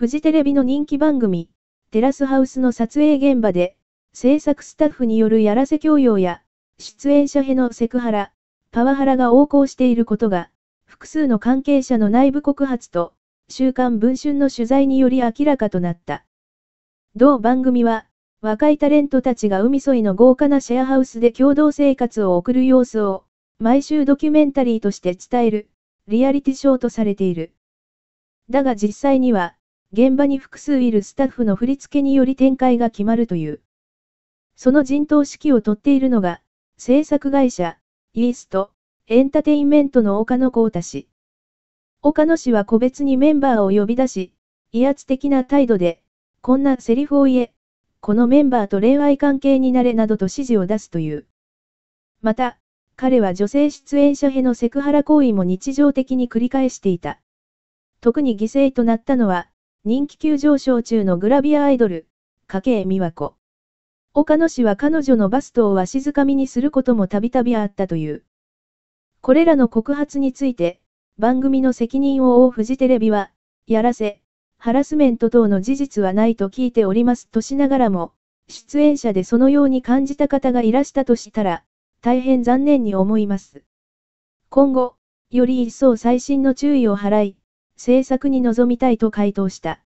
フジテレビの人気番組、テラスハウスの撮影現場で、制作スタッフによるやらせ教養や、出演者へのセクハラ、パワハラが横行していることが、複数の関係者の内部告発と、週刊文春の取材により明らかとなった。同番組は、若いタレントたちが海沿いの豪華なシェアハウスで共同生活を送る様子を、毎週ドキュメンタリーとして伝える、リアリティショーとされている。だが実際には、現場に複数いるスタッフの振り付けにより展開が決まるという。その陣頭指揮を取っているのが、制作会社、イースト、エンタテインメントの岡野幸太氏。岡野氏は個別にメンバーを呼び出し、威圧的な態度で、こんなセリフを言え、このメンバーと恋愛関係になれなどと指示を出すという。また、彼は女性出演者へのセクハラ行為も日常的に繰り返していた。特に犠牲となったのは、人気急上昇中のグラビアアイドル、加計美和子。岡野氏は彼女のバストをわしづかみにすることもたびたびあったという。これらの告発について、番組の責任を負うフジテレビは、やらせ、ハラスメント等の事実はないと聞いておりますとしながらも、出演者でそのように感じた方がいらしたとしたら、大変残念に思います。今後、より一層最新の注意を払い、制作に臨みたいと回答した。